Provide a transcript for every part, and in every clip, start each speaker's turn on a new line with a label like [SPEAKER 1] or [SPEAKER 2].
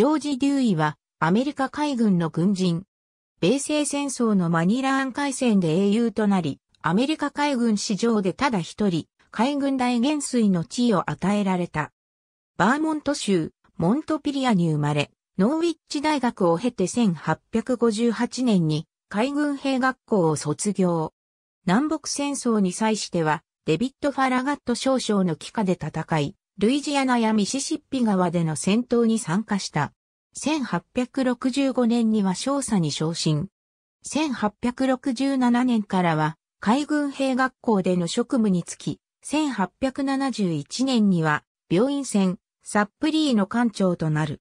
[SPEAKER 1] ジョージ・デューイは、アメリカ海軍の軍人。米西戦争のマニラ案海戦で英雄となり、アメリカ海軍史上でただ一人、海軍大元帥の地位を与えられた。バーモント州、モントピリアに生まれ、ノーウィッチ大学を経て1858年に海軍兵学校を卒業。南北戦争に際しては、デビッド・ファラガット少将の帰化で戦い、ルイジアナやミシシッピ川での戦闘に参加した。1865年には少佐に昇進。1867年からは海軍兵学校での職務につき、1871年には病院船サップリーの艦長となる。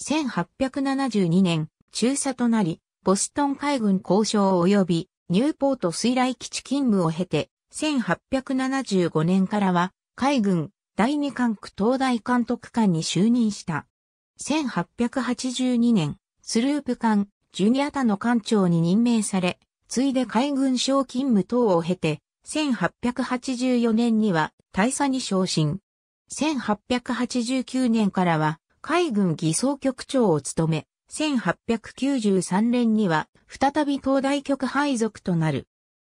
[SPEAKER 1] 1872年、中佐となり、ボストン海軍交渉及びニューポート水雷基地勤務を経て、1875年からは海軍第二管区東大監督官に就任した。1882年、スループ艦、ジュニアタの艦長に任命され、ついで海軍省勤務等を経て、1884年には大佐に昇進。1889年からは海軍偽装局長を務め、1893年には再び東大局配属となる。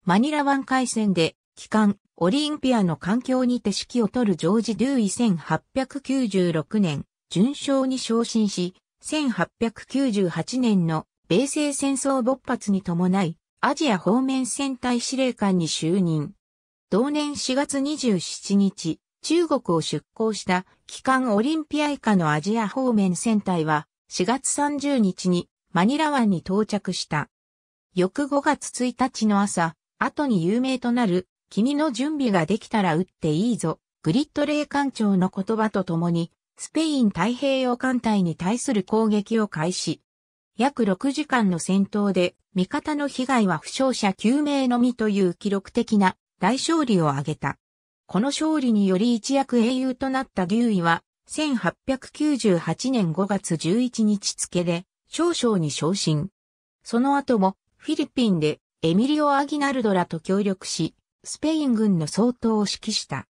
[SPEAKER 1] マニラ湾海戦で機関、オリンピアの環境にて指揮を取るジョージ・デューイ1896年、順勝に昇進し、1898年の米西戦争勃発に伴い、アジア方面戦隊司令官に就任。同年4月27日、中国を出港した機関オリンピア以下のアジア方面戦隊は4月30日にマニラ湾に到着した。翌5月1日の朝、後に有名となる君の準備ができたら撃っていいぞ、グリッド霊艦長の言葉とともに、スペイン太平洋艦隊に対する攻撃を開始。約6時間の戦闘で、味方の被害は負傷者9名のみという記録的な大勝利を挙げた。この勝利により一躍英雄となったデューイは、1898年5月11日付で、少々に昇進。その後も、フィリピンで、エミリオ・アギナルドらと協力し、スペイン軍の総統を指揮した。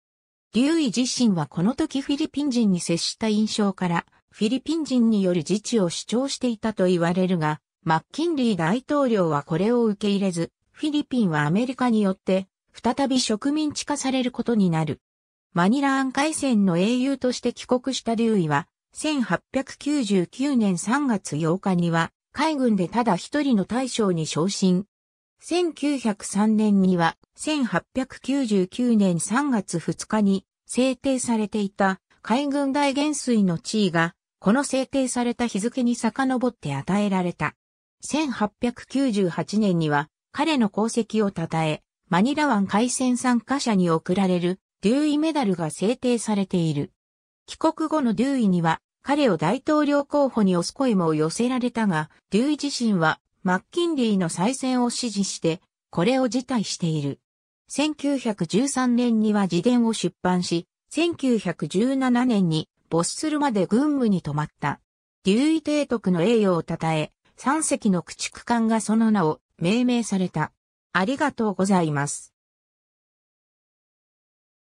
[SPEAKER 1] 劉位自身はこの時フィリピン人に接した印象から、フィリピン人による自治を主張していたと言われるが、マッキンリー大統領はこれを受け入れず、フィリピンはアメリカによって、再び植民地化されることになる。マニラ案海戦の英雄として帰国した劉位は、1899年3月8日には、海軍でただ一人の大将に昇進、1903年には1899年3月2日に制定されていた海軍大元帥の地位がこの制定された日付に遡って与えられた。1898年には彼の功績を称え、マニラ湾海戦参加者に贈られるデューイメダルが制定されている。帰国後のデューイには彼を大統領候補に推す声も寄せられたが、デューイ自身はマッキンリーの再選を支持して、これを辞退している。1913年には自伝を出版し、1917年に没するまで軍務に泊まった。劉位提督の栄誉を称え、三隻の駆逐艦がその名を命名された。ありがとうございます。